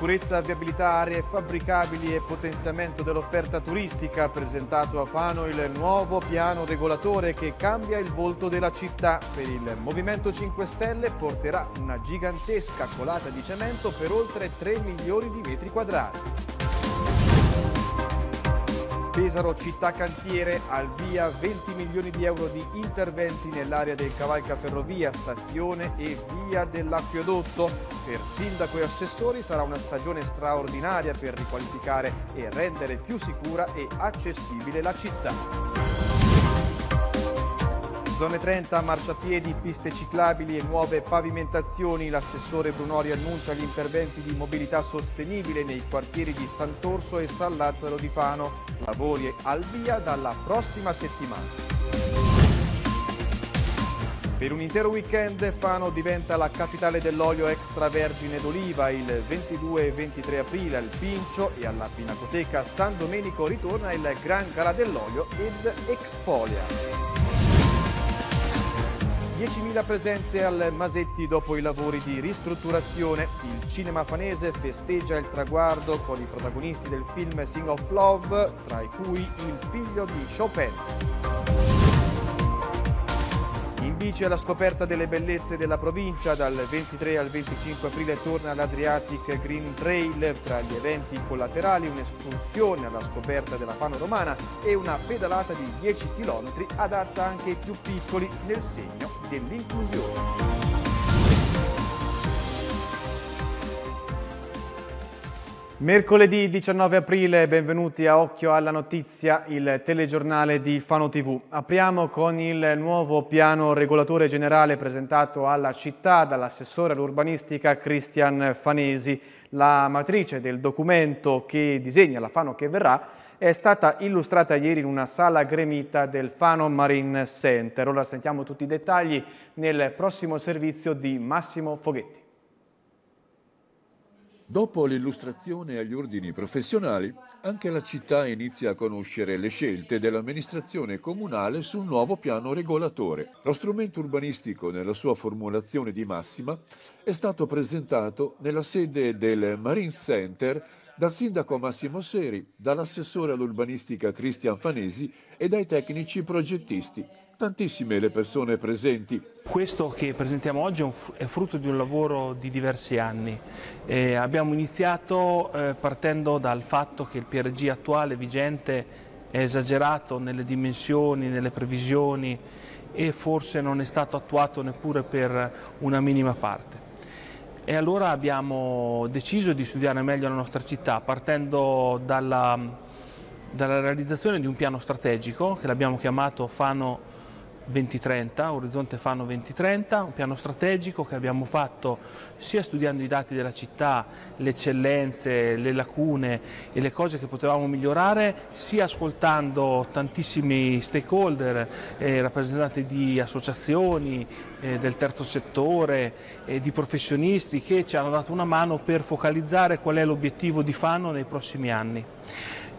Sicurezza, viabilità, aree fabbricabili e potenziamento dell'offerta turistica, presentato a Fano il nuovo piano regolatore che cambia il volto della città. Per il Movimento 5 Stelle porterà una gigantesca colata di cemento per oltre 3 milioni di metri quadrati. Pesaro Città Cantiere al via 20 milioni di euro di interventi nell'area del Cavalca Ferrovia, stazione e via dell'acquedotto. Per sindaco e assessori sarà una stagione straordinaria per riqualificare e rendere più sicura e accessibile la città. Zone 30, marciapiedi, piste ciclabili e nuove pavimentazioni. L'assessore Brunori annuncia gli interventi di mobilità sostenibile nei quartieri di Sant'Orso e San Lazzaro di Fano. Lavori al via dalla prossima settimana. Per un intero weekend Fano diventa la capitale dell'olio extravergine d'oliva il 22 e 23 aprile al Pincio e alla Pinacoteca San Domenico ritorna il Gran Gala dell'olio ed Expolia. 10.000 presenze al Masetti dopo i lavori di ristrutturazione. Il cinema fanese festeggia il traguardo con i protagonisti del film Sing of Love, tra cui il figlio di Chopin bici alla scoperta delle bellezze della provincia, dal 23 al 25 aprile torna l'Adriatic Green Trail, tra gli eventi collaterali un'escursione alla scoperta della Fano Romana e una pedalata di 10 km adatta anche ai più piccoli nel segno dell'inclusione. Mercoledì 19 aprile, benvenuti a Occhio alla Notizia, il telegiornale di Fano TV. Apriamo con il nuovo piano regolatore generale presentato alla città dall'assessore all'urbanistica Cristian Fanesi. La matrice del documento che disegna la Fano che verrà è stata illustrata ieri in una sala gremita del Fano Marine Center. Ora sentiamo tutti i dettagli nel prossimo servizio di Massimo Foghetti. Dopo l'illustrazione agli ordini professionali, anche la città inizia a conoscere le scelte dell'amministrazione comunale sul nuovo piano regolatore. Lo strumento urbanistico, nella sua formulazione di massima, è stato presentato nella sede del Marine Center dal sindaco Massimo Seri, dall'assessore all'urbanistica Cristian Fanesi e dai tecnici progettisti tantissime le persone presenti. Questo che presentiamo oggi è frutto di un lavoro di diversi anni. Eh, abbiamo iniziato eh, partendo dal fatto che il PRG attuale vigente è esagerato nelle dimensioni, nelle previsioni e forse non è stato attuato neppure per una minima parte. E allora abbiamo deciso di studiare meglio la nostra città partendo dalla, dalla realizzazione di un piano strategico che l'abbiamo chiamato Fano 2030, Orizzonte Fano 2030, un piano strategico che abbiamo fatto sia studiando i dati della città, le eccellenze, le lacune e le cose che potevamo migliorare, sia ascoltando tantissimi stakeholder, eh, rappresentanti di associazioni, eh, del terzo settore, eh, di professionisti che ci hanno dato una mano per focalizzare qual è l'obiettivo di Fano nei prossimi anni.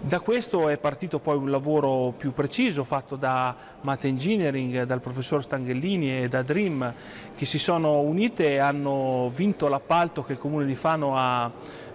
Da questo è partito poi un lavoro più preciso fatto da Mate Engineering, dal professor Stanghellini e da Dream che si sono unite e hanno vinto l'appalto che il Comune di Fano ha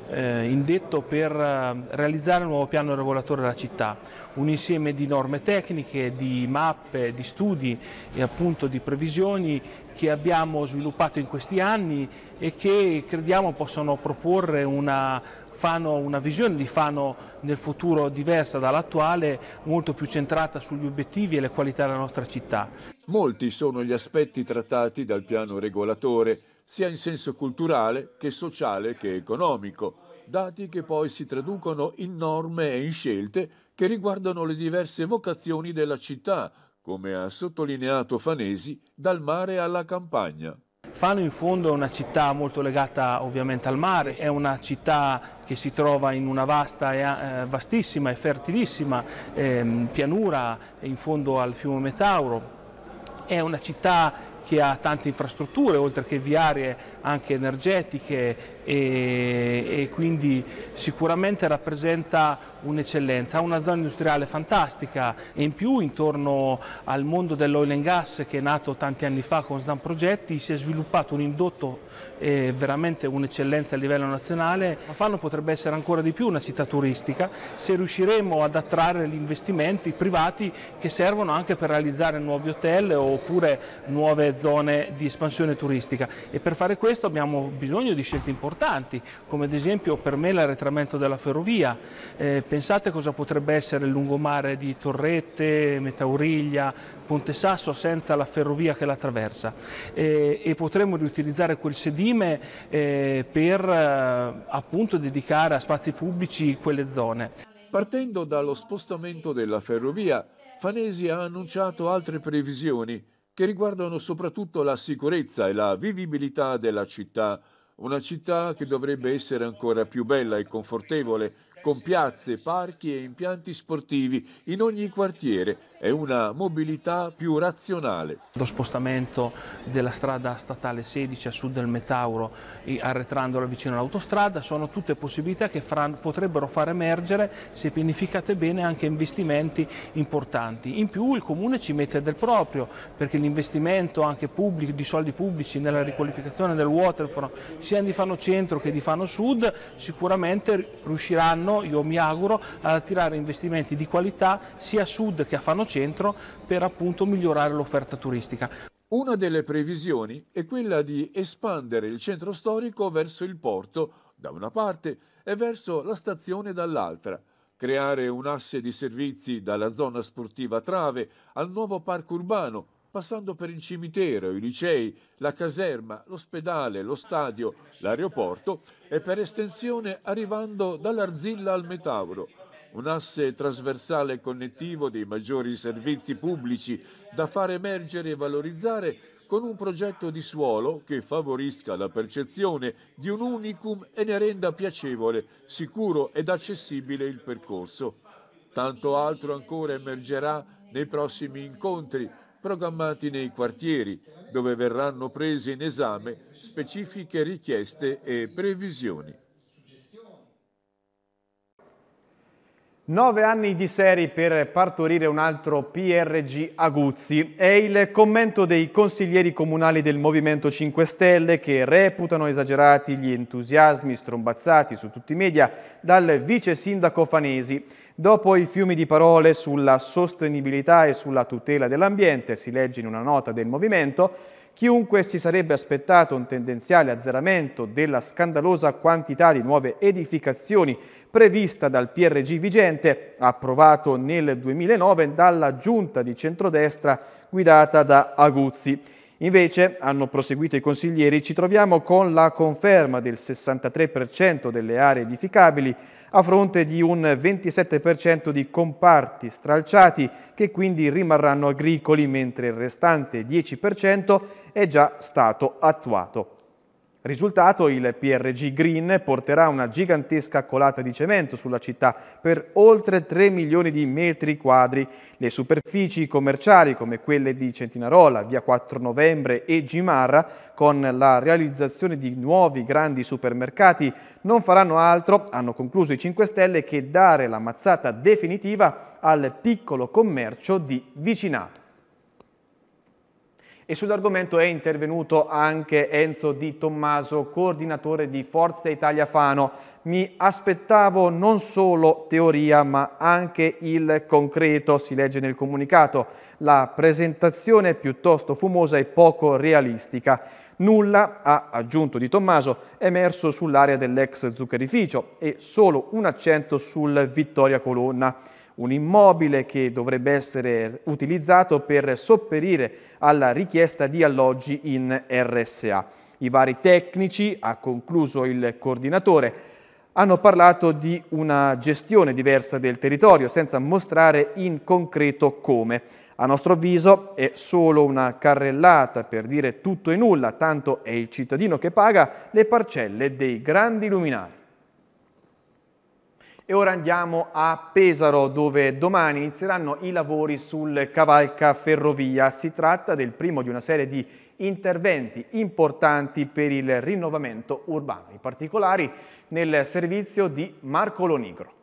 eh, indetto per eh, realizzare il nuovo piano regolatore della città, un insieme di norme tecniche, di mappe, di studi e appunto di previsioni che abbiamo sviluppato in questi anni e che crediamo possano proporre una fanno una visione di Fano nel futuro diversa dall'attuale, molto più centrata sugli obiettivi e le qualità della nostra città. Molti sono gli aspetti trattati dal piano regolatore, sia in senso culturale che sociale che economico, dati che poi si traducono in norme e in scelte che riguardano le diverse vocazioni della città, come ha sottolineato Fanesi, dal mare alla campagna. Fano in fondo è una città molto legata ovviamente al mare, è una città che si trova in una vasta eh, vastissima e fertilissima eh, pianura in fondo al fiume Metauro. È una città che ha tante infrastrutture, oltre che viarie, anche energetiche e, e quindi sicuramente rappresenta un'eccellenza. Ha una zona industriale fantastica e in più intorno al mondo dell'oil and gas che è nato tanti anni fa con SNAM Progetti si è sviluppato un indotto eh, veramente un'eccellenza a livello nazionale. Fanno potrebbe essere ancora di più una città turistica se riusciremo ad attrarre gli investimenti privati che servono anche per realizzare nuovi hotel oppure nuove zone di espansione turistica e per fare questo abbiamo bisogno di scelte importanti, come ad esempio per me l'arretramento della ferrovia. Eh, pensate cosa potrebbe essere il lungomare di Torrette, Metauriglia, Ponte Sasso senza la ferrovia che l'attraversa eh, e potremmo riutilizzare quel sedime eh, per eh, appunto dedicare a spazi pubblici quelle zone. Partendo dallo spostamento della ferrovia, Fanesi ha annunciato altre previsioni che riguardano soprattutto la sicurezza e la vivibilità della città, una città che dovrebbe essere ancora più bella e confortevole, con piazze, parchi e impianti sportivi in ogni quartiere, e una mobilità più razionale. Lo spostamento della strada statale 16 a sud del Metauro, arretrandola vicino all'autostrada, sono tutte possibilità che faranno, potrebbero far emergere, se pianificate bene, anche investimenti importanti. In più il Comune ci mette del proprio, perché l'investimento anche pubblico, di soldi pubblici nella riqualificazione del waterfront, sia di Fano Centro che di Fano Sud, sicuramente riusciranno, io mi auguro, ad attirare investimenti di qualità sia a sud che a Fano centro per appunto migliorare l'offerta turistica. Una delle previsioni è quella di espandere il centro storico verso il porto da una parte e verso la stazione dall'altra, creare un asse di servizi dalla zona sportiva Trave al nuovo parco urbano, passando per il cimitero, i licei, la caserma, l'ospedale, lo stadio, l'aeroporto e per estensione arrivando dall'Arzilla al Metauro un asse trasversale e connettivo dei maggiori servizi pubblici da far emergere e valorizzare con un progetto di suolo che favorisca la percezione di un unicum e ne renda piacevole, sicuro ed accessibile il percorso. Tanto altro ancora emergerà nei prossimi incontri programmati nei quartieri, dove verranno prese in esame specifiche richieste e previsioni. Nove anni di serie per partorire un altro PRG Aguzzi è il commento dei consiglieri comunali del Movimento 5 Stelle che reputano esagerati gli entusiasmi strombazzati su tutti i media dal vice sindaco Fanesi. Dopo i fiumi di parole sulla sostenibilità e sulla tutela dell'ambiente, si legge in una nota del Movimento, Chiunque si sarebbe aspettato un tendenziale azzeramento della scandalosa quantità di nuove edificazioni prevista dal PRG vigente, approvato nel 2009 dalla giunta di centrodestra guidata da Aguzzi. Invece, hanno proseguito i consiglieri, ci troviamo con la conferma del 63% delle aree edificabili a fronte di un 27% di comparti stralciati che quindi rimarranno agricoli mentre il restante 10% è già stato attuato. Risultato, il PRG Green porterà una gigantesca colata di cemento sulla città per oltre 3 milioni di metri quadri. Le superfici commerciali come quelle di Centinarola, Via 4 Novembre e Gimarra, con la realizzazione di nuovi grandi supermercati, non faranno altro, hanno concluso i 5 Stelle, che dare la mazzata definitiva al piccolo commercio di vicinato. E sull'argomento è intervenuto anche Enzo Di Tommaso, coordinatore di Forza Italia Fano. Mi aspettavo non solo teoria ma anche il concreto, si legge nel comunicato. La presentazione è piuttosto fumosa e poco realistica. Nulla, ha aggiunto Di Tommaso, emerso sull'area dell'ex zuccherificio e solo un accento sul Vittoria Colonna un immobile che dovrebbe essere utilizzato per sopperire alla richiesta di alloggi in RSA. I vari tecnici, ha concluso il coordinatore, hanno parlato di una gestione diversa del territorio senza mostrare in concreto come. A nostro avviso è solo una carrellata per dire tutto e nulla, tanto è il cittadino che paga le parcelle dei grandi luminari. E ora andiamo a Pesaro dove domani inizieranno i lavori sul Cavalca Ferrovia. Si tratta del primo di una serie di interventi importanti per il rinnovamento urbano, in particolare nel servizio di Marco Lonigro.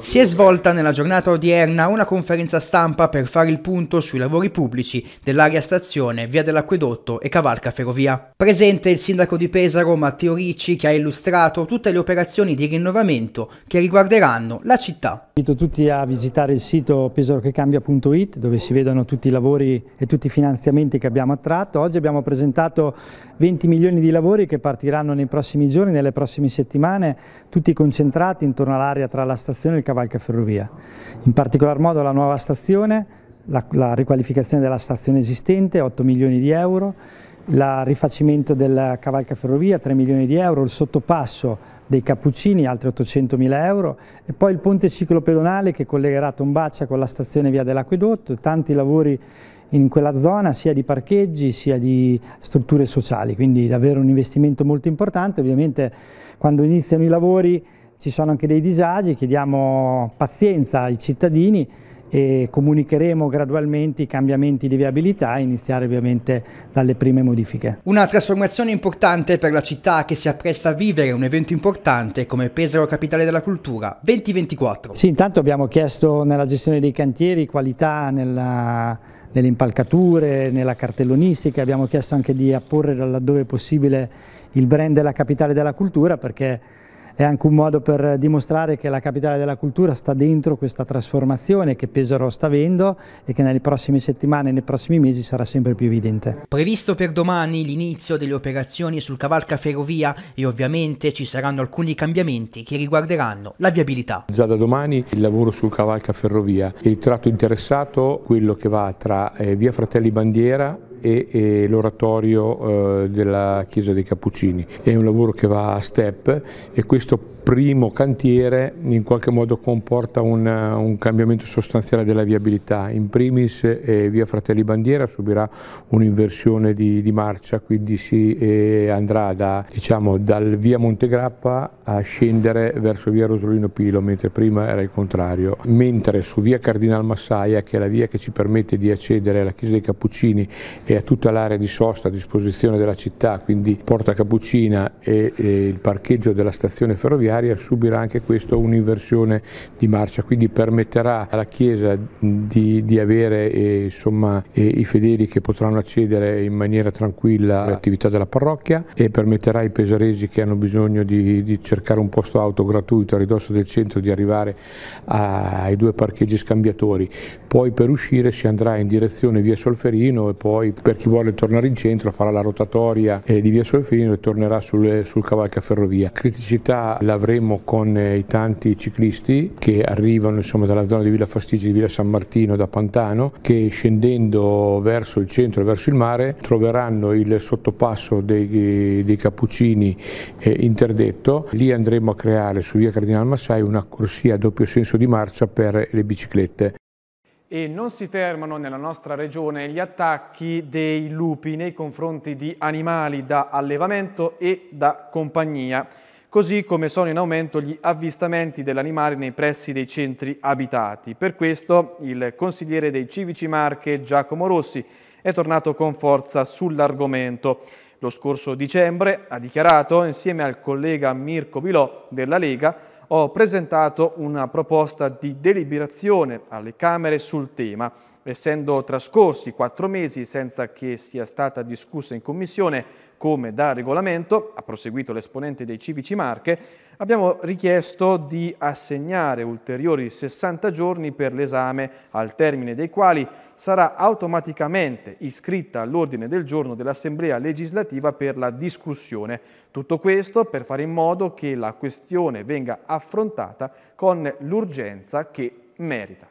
Si è svolta nella giornata odierna una conferenza stampa per fare il punto sui lavori pubblici dell'area stazione, via dell'acquedotto e cavalca ferrovia. Presente il sindaco di Pesaro Matteo Ricci che ha illustrato tutte le operazioni di rinnovamento che riguarderanno la città. Invito tutti a visitare il sito pesarochecambia.it dove si vedono tutti i lavori e tutti i finanziamenti che abbiamo attratto. Oggi abbiamo presentato 20 milioni di lavori che partiranno nei prossimi giorni, nelle prossime settimane, tutti concentrati intorno all'area tra la stazione e il cavalcaferrovia. In particolar modo la nuova stazione, la, la riqualificazione della stazione esistente, 8 milioni di euro, il rifacimento del cavalcaferrovia, 3 milioni di euro, il sottopasso dei Cappuccini, altri 800 mila euro, e poi il ponte ciclopedonale che collegherà Tombaccia con la stazione via dell'Aquedotto, tanti lavori in quella zona sia di parcheggi sia di strutture sociali, quindi davvero un investimento molto importante, ovviamente quando iniziano i lavori ci sono anche dei disagi, chiediamo pazienza ai cittadini e comunicheremo gradualmente i cambiamenti di viabilità e iniziare ovviamente dalle prime modifiche. Una trasformazione importante per la città che si appresta a vivere un evento importante come Pesaro Capitale della Cultura 2024. Sì, intanto abbiamo chiesto nella gestione dei cantieri qualità nella nelle impalcature, nella cartellonistica, abbiamo chiesto anche di apporre laddove possibile il brand della capitale della cultura perché è anche un modo per dimostrare che la capitale della cultura sta dentro questa trasformazione che Pesaro sta avendo e che nelle prossime settimane e nei prossimi mesi sarà sempre più evidente. Previsto per domani l'inizio delle operazioni sul cavalca ferrovia e ovviamente ci saranno alcuni cambiamenti che riguarderanno la viabilità. Già da domani il lavoro sul cavalca ferrovia, il tratto interessato, quello che va tra eh, via Fratelli Bandiera e, e l'oratorio eh, della chiesa dei Cappuccini. È un lavoro che va a step e questo primo cantiere in qualche modo comporta un, un cambiamento sostanziale della viabilità. In primis eh, via Fratelli Bandiera subirà un'inversione di, di marcia, quindi si eh, andrà da, diciamo, dal via Montegrappa a scendere verso via Rosolino Pilo, mentre prima era il contrario. Mentre su via Cardinal Massaia, che è la via che ci permette di accedere alla chiesa dei Cappuccini e a tutta l'area di sosta a disposizione della città, quindi Porta Cappuccina e, e il parcheggio della stazione ferroviaria subirà anche questo un'inversione di marcia, quindi permetterà alla Chiesa di, di avere eh, insomma, eh, i fedeli che potranno accedere in maniera tranquilla all'attività della parrocchia e permetterà ai pesaresi che hanno bisogno di, di cercare un posto auto gratuito a ridosso del centro di arrivare a, ai due parcheggi scambiatori. Poi per uscire si andrà in direzione via Solferino e poi per chi vuole tornare in centro farà la rotatoria eh, di via Solferino e tornerà sul, sul cavalcaferrovia. Criticità l'avremo con eh, i tanti ciclisti che arrivano insomma, dalla zona di Villa Fastigi, di Villa San Martino, da Pantano, che scendendo verso il centro e verso il mare troveranno il sottopasso dei, dei Cappuccini eh, interdetto. Lì andremo a creare su via Cardinal Massai una corsia a doppio senso di marcia per le biciclette e non si fermano nella nostra regione gli attacchi dei lupi nei confronti di animali da allevamento e da compagnia, così come sono in aumento gli avvistamenti dell'animale nei pressi dei centri abitati. Per questo il consigliere dei Civici Marche Giacomo Rossi è tornato con forza sull'argomento. Lo scorso dicembre ha dichiarato, insieme al collega Mirko Bilò della Lega, ho presentato una proposta di deliberazione alle Camere sul tema essendo trascorsi quattro mesi senza che sia stata discussa in Commissione come da regolamento, ha proseguito l'esponente dei civici Marche, abbiamo richiesto di assegnare ulteriori 60 giorni per l'esame, al termine dei quali sarà automaticamente iscritta all'ordine del giorno dell'Assemblea legislativa per la discussione. Tutto questo per fare in modo che la questione venga affrontata con l'urgenza che merita.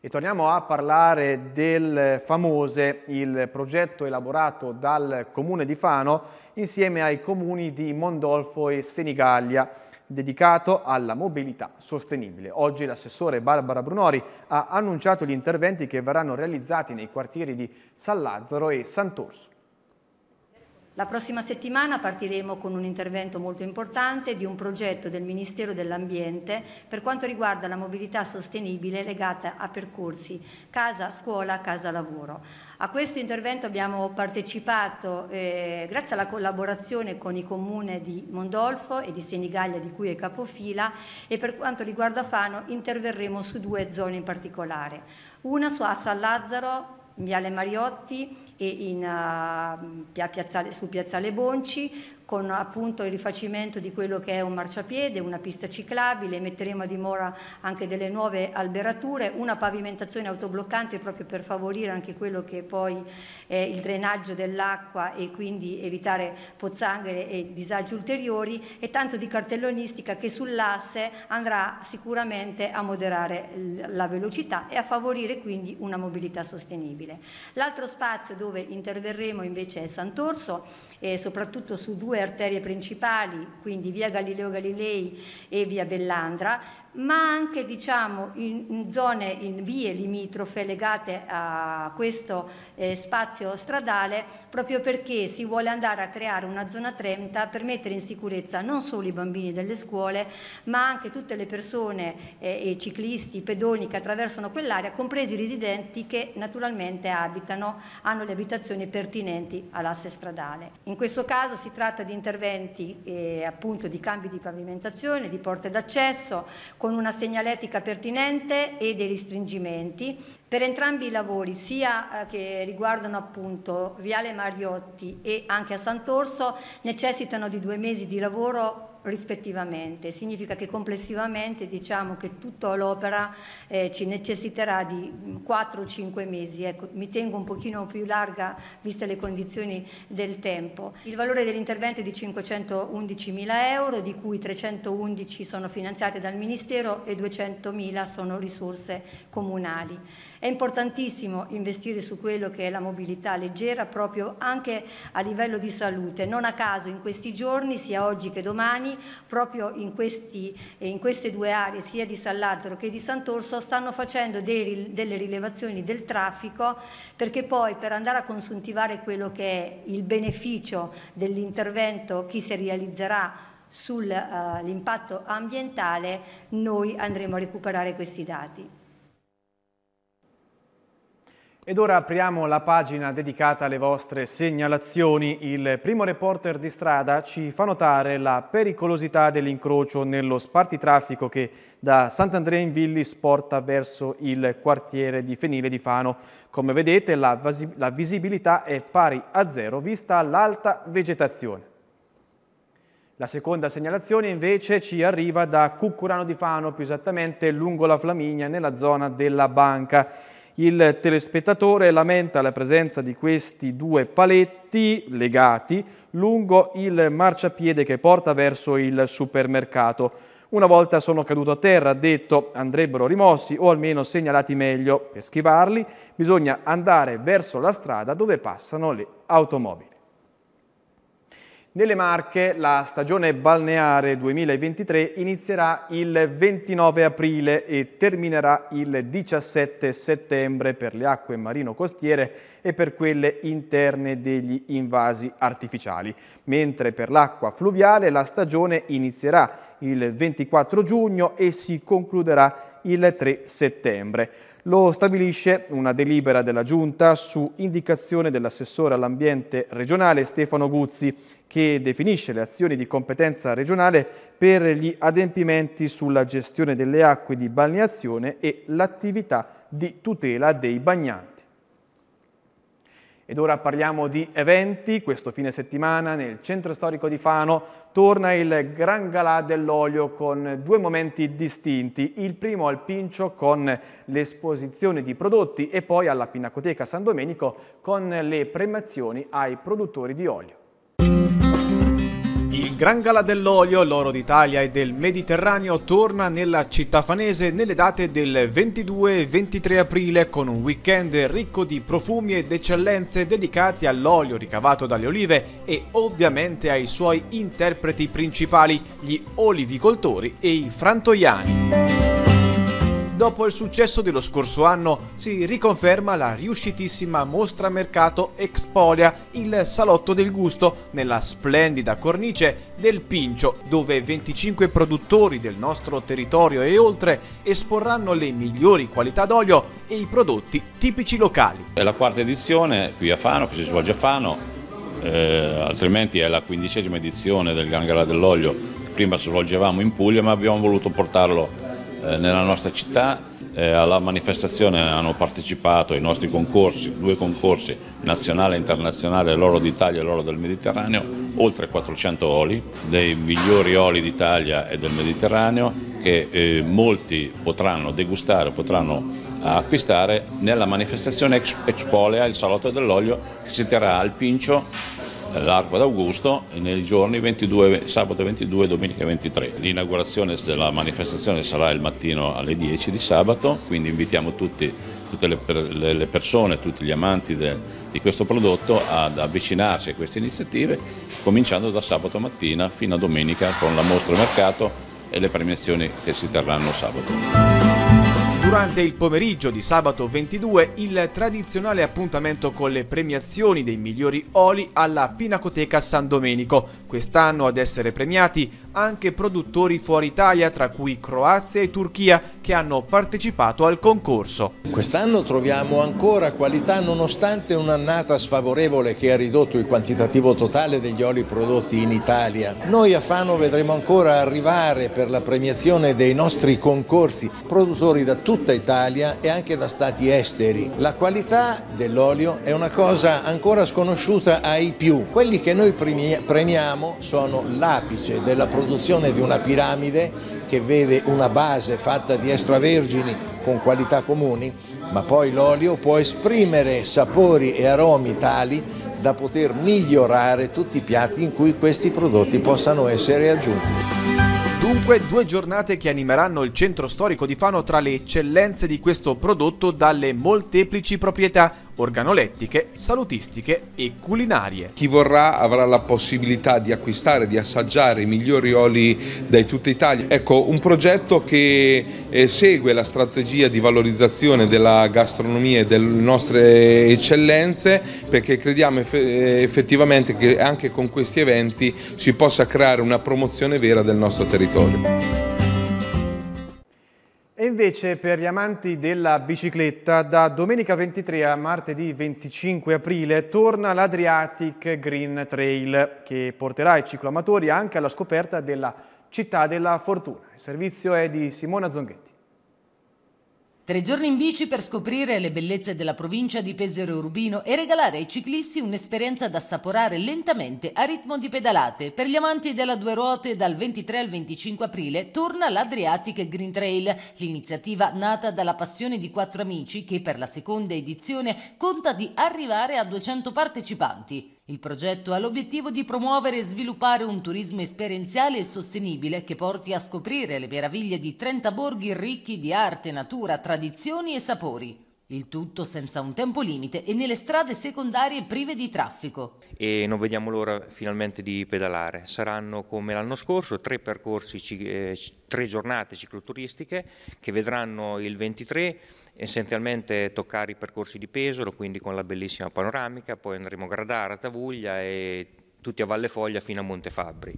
E torniamo a parlare del famose, il progetto elaborato dal comune di Fano insieme ai comuni di Mondolfo e Senigallia dedicato alla mobilità sostenibile. Oggi l'assessore Barbara Brunori ha annunciato gli interventi che verranno realizzati nei quartieri di San Lazzaro e Sant'Orso. La prossima settimana partiremo con un intervento molto importante di un progetto del Ministero dell'Ambiente per quanto riguarda la mobilità sostenibile legata a percorsi casa-scuola, casa-lavoro. A questo intervento abbiamo partecipato eh, grazie alla collaborazione con i comuni di Mondolfo e di Senigallia di cui è capofila e per quanto riguarda Fano interverremo su due zone in particolare. Una su Assa Lazzaro Viale Mariotti e in, uh, piazzale, su Piazzale Bonci, con appunto il rifacimento di quello che è un marciapiede, una pista ciclabile, metteremo a dimora anche delle nuove alberature, una pavimentazione autobloccante proprio per favorire anche quello che poi è il drenaggio dell'acqua e quindi evitare pozzanghere e disagi ulteriori e tanto di cartellonistica che sull'asse andrà sicuramente a moderare la velocità e a favorire quindi una mobilità sostenibile. L'altro spazio dove interverremo invece è Sant'Orso, eh, soprattutto su due due arterie principali, quindi via Galileo Galilei e via Bellandra, ma anche diciamo, in zone, in vie limitrofe legate a questo eh, spazio stradale, proprio perché si vuole andare a creare una zona 30 per mettere in sicurezza non solo i bambini delle scuole, ma anche tutte le persone, eh, ciclisti, i pedoni che attraversano quell'area, compresi i residenti che naturalmente abitano, hanno le abitazioni pertinenti all'asse stradale. In questo caso si tratta di interventi eh, appunto di cambi di pavimentazione, di porte d'accesso, con una segnaletica pertinente e dei restringimenti. Per entrambi i lavori, sia eh, che riguardano appunto Viale Mariotti e anche a Sant'Orso, necessitano di due mesi di lavoro rispettivamente. Significa che complessivamente diciamo che tutta l'opera eh, ci necessiterà di 4-5 mm, mesi. Ecco, mi tengo un pochino più larga viste le condizioni del tempo. Il valore dell'intervento è di 511 mila euro, di cui 311 sono finanziate dal Ministero e 200 mila sono risorse comunali. È importantissimo investire su quello che è la mobilità leggera proprio anche a livello di salute. Non a caso in questi giorni, sia oggi che domani, proprio in, questi, in queste due aree, sia di San Lazzaro che di Sant'Orso, stanno facendo dei, delle rilevazioni del traffico perché poi per andare a consuntivare quello che è il beneficio dell'intervento chi si realizzerà sull'impatto eh, ambientale, noi andremo a recuperare questi dati. Ed ora apriamo la pagina dedicata alle vostre segnalazioni. Il primo reporter di strada ci fa notare la pericolosità dell'incrocio nello spartitraffico che da Sant'Andrea in Villis porta verso il quartiere di Fenile di Fano. Come vedete la, la visibilità è pari a zero vista l'alta vegetazione. La seconda segnalazione invece ci arriva da Cuccurano di Fano, più esattamente lungo la Flaminia, nella zona della banca. Il telespettatore lamenta la presenza di questi due paletti legati lungo il marciapiede che porta verso il supermercato. Una volta sono caduto a terra, ha detto, andrebbero rimossi o almeno segnalati meglio. Per schivarli bisogna andare verso la strada dove passano le automobili. Nelle Marche la stagione balneare 2023 inizierà il 29 aprile e terminerà il 17 settembre per le acque marino-costiere e per quelle interne degli invasi artificiali, mentre per l'acqua fluviale la stagione inizierà il 24 giugno e si concluderà il 3 settembre. Lo stabilisce una delibera della Giunta su indicazione dell'assessore all'ambiente regionale Stefano Guzzi, che definisce le azioni di competenza regionale per gli adempimenti sulla gestione delle acque di balneazione e l'attività di tutela dei bagnanti. Ed ora parliamo di eventi. Questo fine settimana nel centro storico di Fano torna il Gran Galà dell'Olio con due momenti distinti. Il primo al Pincio con l'esposizione di prodotti e poi alla Pinacoteca San Domenico con le premiazioni ai produttori di olio. Il Gran Gala dell'Olio, l'oro d'Italia e del Mediterraneo, torna nella città fanese nelle date del 22 23 aprile con un weekend ricco di profumi ed eccellenze dedicati all'olio ricavato dalle olive e ovviamente ai suoi interpreti principali, gli olivicoltori e i frantoiani. Dopo il successo dello scorso anno si riconferma la riuscitissima mostra mercato Expolia, il salotto del gusto, nella splendida cornice del Pincio, dove 25 produttori del nostro territorio e oltre esporranno le migliori qualità d'olio e i prodotti tipici locali. È la quarta edizione qui a Fano, che si svolge a Fano, eh, altrimenti è la quindicesima edizione del Gangara dell'Olio, prima svolgevamo in Puglia ma abbiamo voluto portarlo eh, nella nostra città. Eh, alla manifestazione hanno partecipato i nostri concorsi, due concorsi, nazionale e internazionale, l'oro d'Italia e l'oro del Mediterraneo, oltre 400 oli, dei migliori oli d'Italia e del Mediterraneo che eh, molti potranno degustare, potranno acquistare nella manifestazione Expolea, il salotto dell'olio che si terrà al Pincio all'Arco d'Augusto nei giorni 22, sabato 22 e domenica 23. L'inaugurazione della manifestazione sarà il mattino alle 10 di sabato, quindi invitiamo tutti, tutte le, le, persone, tutti gli amanti de, di questo prodotto ad avvicinarsi a queste iniziative, cominciando da sabato mattina fino a domenica con la mostra mercato e le premiazioni che si terranno sabato. Durante il pomeriggio di sabato 22 il tradizionale appuntamento con le premiazioni dei migliori oli alla Pinacoteca San Domenico, quest'anno ad essere premiati anche produttori fuori Italia, tra cui Croazia e Turchia, che hanno partecipato al concorso. Quest'anno troviamo ancora qualità nonostante un'annata sfavorevole che ha ridotto il quantitativo totale degli oli prodotti in Italia. Noi a Fano vedremo ancora arrivare per la premiazione dei nostri concorsi produttori da tutta Italia e anche da stati esteri. La qualità dell'olio è una cosa ancora sconosciuta ai più. Quelli che noi premiamo sono l'apice della produzione riproduzione di una piramide che vede una base fatta di extravergini con qualità comuni, ma poi l'olio può esprimere sapori e aromi tali da poter migliorare tutti i piatti in cui questi prodotti possano essere aggiunti. Dunque due giornate che animeranno il centro storico di Fano tra le eccellenze di questo prodotto dalle molteplici proprietà organolettiche, salutistiche e culinarie. Chi vorrà avrà la possibilità di acquistare, di assaggiare i migliori oli da tutta Italia. Ecco, un progetto che eh, segue la strategia di valorizzazione della gastronomia e delle nostre eccellenze perché crediamo eh, effettivamente che anche con questi eventi si possa creare una promozione vera del nostro territorio invece per gli amanti della bicicletta, da domenica 23 a martedì 25 aprile torna l'Adriatic Green Trail, che porterà i cicloamatori anche alla scoperta della città della fortuna. Il servizio è di Simona Zonghetti. Tre giorni in bici per scoprire le bellezze della provincia di Pesero Urbino e regalare ai ciclisti un'esperienza da assaporare lentamente a ritmo di pedalate. Per gli amanti della due ruote dal 23 al 25 aprile torna l'Adriatic Green Trail, l'iniziativa nata dalla passione di quattro amici che per la seconda edizione conta di arrivare a 200 partecipanti. Il progetto ha l'obiettivo di promuovere e sviluppare un turismo esperienziale e sostenibile che porti a scoprire le meraviglie di 30 borghi ricchi di arte, natura, tradizioni e sapori. Il tutto senza un tempo limite e nelle strade secondarie prive di traffico. E non vediamo l'ora finalmente di pedalare. Saranno come l'anno scorso tre percorsi, eh, tre giornate cicloturistiche che vedranno il 23 essenzialmente toccare i percorsi di Pesolo, quindi con la bellissima panoramica, poi andremo a Gradara, Tavuglia e tutti a Valle Foglia fino a Montefabbri.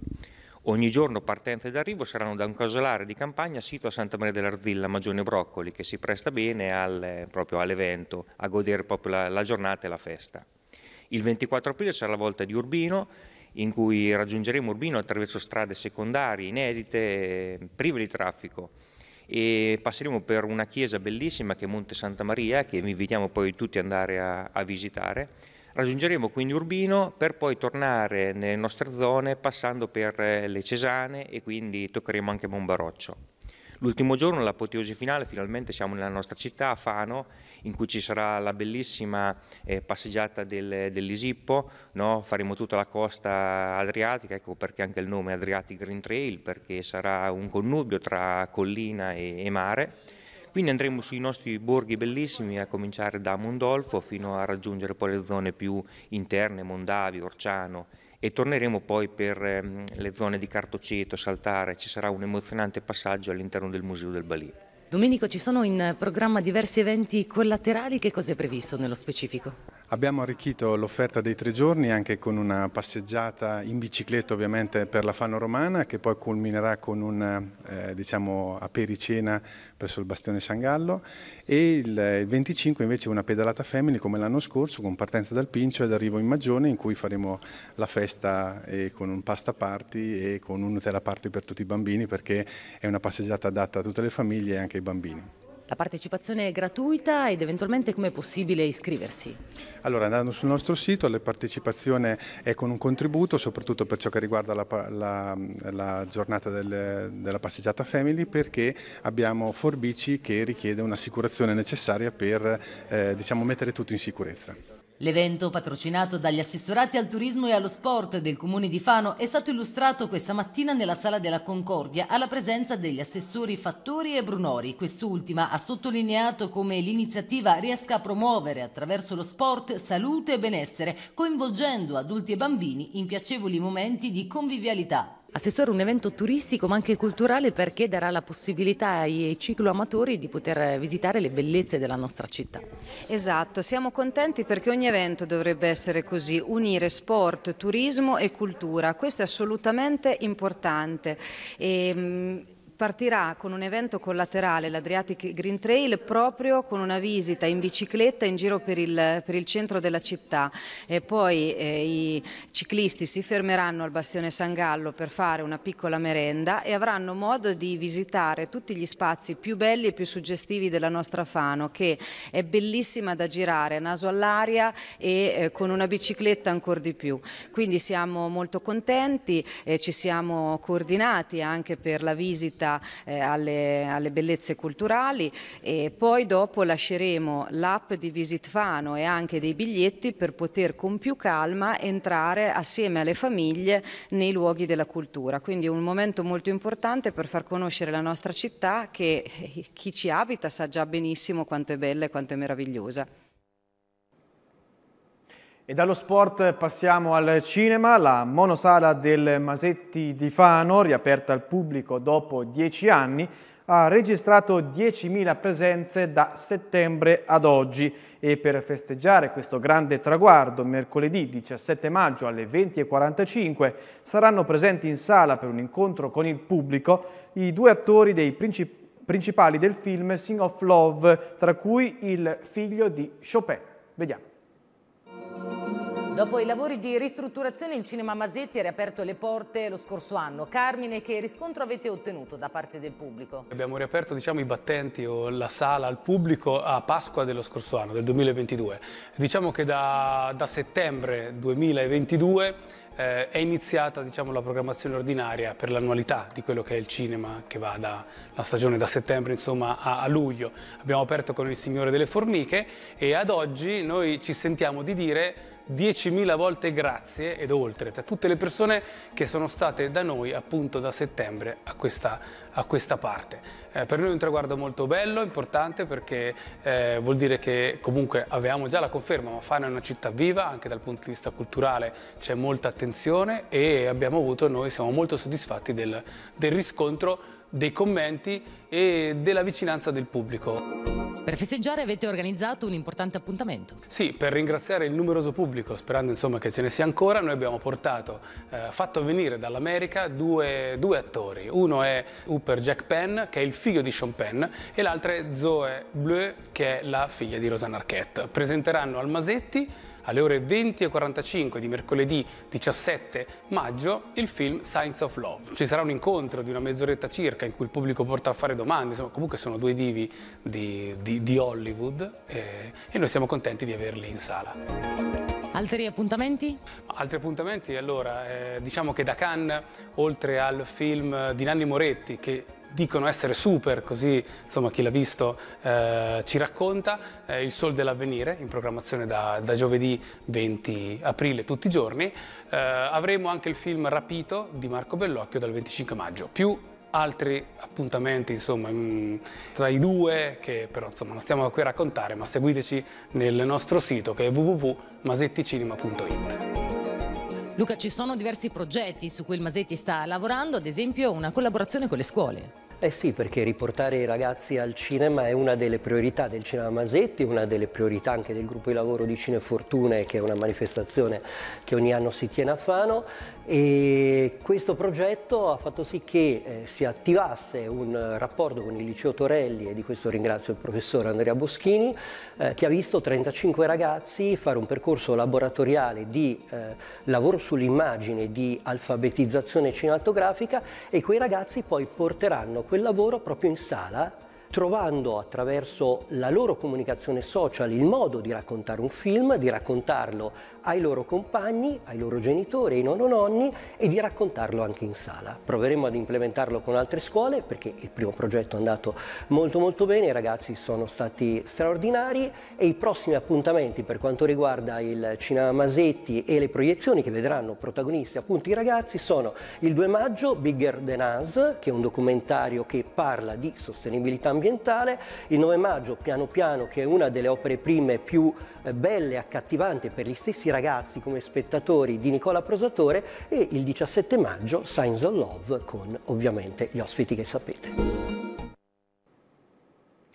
Ogni giorno partenza ed arrivo saranno da un casolare di campagna sito a Santa Maria dell'Arzilla, Magione Broccoli, che si presta bene al, proprio all'evento, a godere proprio la, la giornata e la festa. Il 24 aprile sarà la volta di Urbino, in cui raggiungeremo Urbino attraverso strade secondarie, inedite, prive di traffico e passeremo per una chiesa bellissima che è Monte Santa Maria, che vi invitiamo poi tutti ad andare a, a visitare, Raggiungeremo quindi Urbino per poi tornare nelle nostre zone passando per eh, le Cesane e quindi toccheremo anche Monbaroccio. L'ultimo giorno, l'apoteosi finale, finalmente siamo nella nostra città, a Fano, in cui ci sarà la bellissima eh, passeggiata del, dell'Isippo, no? faremo tutta la costa adriatica, ecco perché anche il nome è Adriatic Green Trail, perché sarà un connubio tra collina e, e mare quindi andremo sui nostri borghi bellissimi, a cominciare da Mondolfo fino a raggiungere poi le zone più interne, Mondavi, Orciano e torneremo poi per ehm, le zone di Cartoceto, Saltare, ci sarà un emozionante passaggio all'interno del Museo del Balì. Domenico, ci sono in programma diversi eventi collaterali, che cosa è previsto nello specifico? Abbiamo arricchito l'offerta dei tre giorni anche con una passeggiata in bicicletta ovviamente per la Fano Romana che poi culminerà con un eh, diciamo, apericena presso il Bastione San Gallo e il, il 25 invece una pedalata family come l'anno scorso con partenza dal Pincio ed arrivo in Magione in cui faremo la festa con un pasta party e con un Nutella party per tutti i bambini perché è una passeggiata adatta a tutte le famiglie e anche ai bambini. La partecipazione è gratuita ed eventualmente come è possibile iscriversi? Allora, andando sul nostro sito, la partecipazione è con un contributo, soprattutto per ciò che riguarda la, la, la giornata del, della passeggiata Family, perché abbiamo forbici che richiede un'assicurazione necessaria per eh, diciamo, mettere tutto in sicurezza. L'evento, patrocinato dagli assessorati al turismo e allo sport del comune di Fano, è stato illustrato questa mattina nella sala della Concordia alla presenza degli assessori Fattori e Brunori. Quest'ultima ha sottolineato come l'iniziativa riesca a promuovere attraverso lo sport salute e benessere, coinvolgendo adulti e bambini in piacevoli momenti di convivialità Assessore, un evento turistico ma anche culturale perché darà la possibilità ai cicloamatori di poter visitare le bellezze della nostra città. Esatto, siamo contenti perché ogni evento dovrebbe essere così, unire sport, turismo e cultura, questo è assolutamente importante. E, ehm, Partirà con un evento collaterale, l'Adriatic Green Trail, proprio con una visita in bicicletta in giro per il, per il centro della città e poi eh, i ciclisti si fermeranno al Bastione San Gallo per fare una piccola merenda e avranno modo di visitare tutti gli spazi più belli e più suggestivi della nostra Fano che è bellissima da girare, naso all'aria e eh, con una bicicletta ancora di più. Quindi siamo molto contenti, eh, ci siamo coordinati anche per la visita eh, alle, alle, bellezze culturali e poi dopo lasceremo l'app di Visit Fano e anche dei biglietti per poter con più calma entrare assieme alle famiglie nei luoghi della cultura. Quindi un momento molto importante per far conoscere la nostra città che eh, chi ci abita sa già benissimo quanto è bella e quanto è meravigliosa. E dallo sport passiamo al cinema, la monosala del Masetti di Fano, riaperta al pubblico dopo dieci anni, ha registrato 10.000 presenze da settembre ad oggi e per festeggiare questo grande traguardo mercoledì 17 maggio alle 20.45 saranno presenti in sala per un incontro con il pubblico i due attori dei principali del film Sing of Love, tra cui il figlio di Chopin. Vediamo. Dopo i lavori di ristrutturazione il cinema Masetti ha riaperto le porte lo scorso anno. Carmine, che riscontro avete ottenuto da parte del pubblico? Abbiamo riaperto diciamo, i battenti o la sala al pubblico a Pasqua dello scorso anno, del 2022. Diciamo che da, da settembre 2022 eh, è iniziata diciamo, la programmazione ordinaria per l'annualità di quello che è il cinema che va dalla stagione da settembre insomma, a, a luglio. Abbiamo aperto con Il Signore delle Formiche e ad oggi noi ci sentiamo di dire 10.000 volte grazie ed oltre a cioè tutte le persone che sono state da noi appunto da settembre a questa, a questa parte. Eh, per noi è un traguardo molto bello, importante perché eh, vuol dire che comunque avevamo già la conferma, ma Fano è una città viva, anche dal punto di vista culturale c'è molta attenzione e abbiamo avuto, noi siamo molto soddisfatti del, del riscontro dei commenti e della vicinanza del pubblico. Per festeggiare avete organizzato un importante appuntamento. Sì, per ringraziare il numeroso pubblico, sperando insomma, che ce ne sia ancora, noi abbiamo portato, eh, fatto venire dall'America due, due, attori. Uno è Hooper Jack Penn, che è il figlio di Sean Penn, e l'altro è Zoe Bleu, che è la figlia di Rosanna Arquette. Presenteranno al Masetti alle ore 20.45 di mercoledì 17 maggio il film Science of Love. Ci sarà un incontro di una mezz'oretta circa in cui il pubblico porta a fare domande, insomma comunque sono due divi di, di, di Hollywood eh, e noi siamo contenti di averli in sala. Altri appuntamenti? Altri appuntamenti, allora, eh, diciamo che da Cannes, oltre al film di Nanni Moretti, che dicono essere super, così insomma chi l'ha visto eh, ci racconta, eh, Il Sol dell'Avvenire, in programmazione da, da, giovedì 20 aprile tutti i giorni. Eh, avremo anche il film Rapito di Marco Bellocchio dal 25 maggio, più altri appuntamenti insomma tra i due che però insomma non stiamo qui a raccontare ma seguiteci nel nostro sito che è www.masetticinema.it Luca, ci sono diversi progetti su cui il Masetti sta lavorando, ad esempio una collaborazione con le scuole. Eh sì, perché riportare i ragazzi al cinema è una delle priorità del Cinema Masetti, una delle priorità anche del gruppo di lavoro di Cinefortune, che è una manifestazione che ogni anno si tiene a Fano e questo progetto ha fatto sì che eh, si attivasse un eh, rapporto con il liceo Torelli e di questo ringrazio il professor Andrea Boschini eh, che ha visto 35 ragazzi fare un percorso laboratoriale di eh, lavoro sull'immagine, di alfabetizzazione cinematografica e quei ragazzi poi porteranno quel lavoro proprio in sala trovando attraverso la loro comunicazione social il modo di raccontare un film, di raccontarlo ai loro compagni, ai loro genitori, ai nonno nonni e di raccontarlo anche in sala. Proveremo ad implementarlo con altre scuole perché il primo progetto è andato molto molto bene, i ragazzi sono stati straordinari e i prossimi appuntamenti per quanto riguarda il Cinema Masetti e le proiezioni che vedranno protagonisti appunto i ragazzi sono il 2 maggio Bigger Than Us che è un documentario che parla di sostenibilità ambientale, il 9 maggio Piano Piano che è una delle opere prime più eh, belle e accattivanti per gli stessi ragazzi come spettatori di Nicola Prosatore e il 17 maggio Signs of Love con ovviamente gli ospiti che sapete.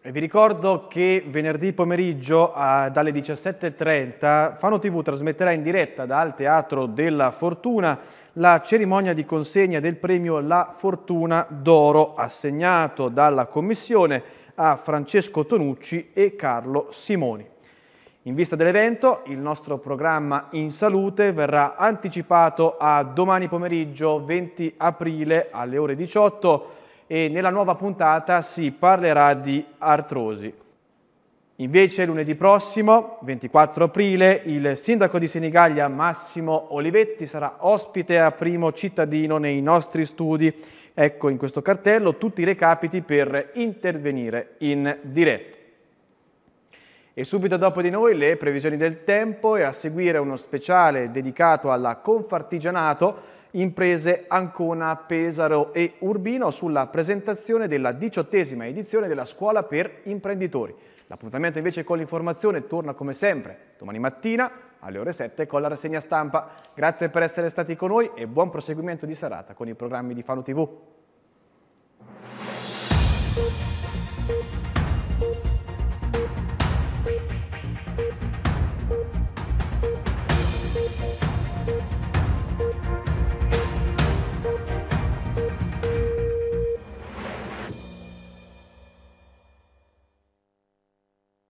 E vi ricordo che venerdì pomeriggio eh, dalle 17.30 Fano TV trasmetterà in diretta dal Teatro della Fortuna la cerimonia di consegna del premio La Fortuna d'Oro assegnato dalla Commissione a Francesco Tonucci e Carlo Simoni. In vista dell'evento, il nostro programma In Salute verrà anticipato a domani pomeriggio 20 aprile alle ore 18 e nella nuova puntata si parlerà di artrosi. Invece lunedì prossimo, 24 aprile, il sindaco di Senigallia Massimo Olivetti sarà ospite a primo cittadino nei nostri studi. Ecco in questo cartello tutti i recapiti per intervenire in diretta. E subito dopo di noi le previsioni del tempo e a seguire uno speciale dedicato alla Confartigianato, imprese Ancona, Pesaro e Urbino sulla presentazione della diciottesima edizione della Scuola per Imprenditori. L'appuntamento invece con l'informazione torna come sempre domani mattina alle ore 7 con la rassegna stampa. Grazie per essere stati con noi e buon proseguimento di serata con i programmi di Fano TV.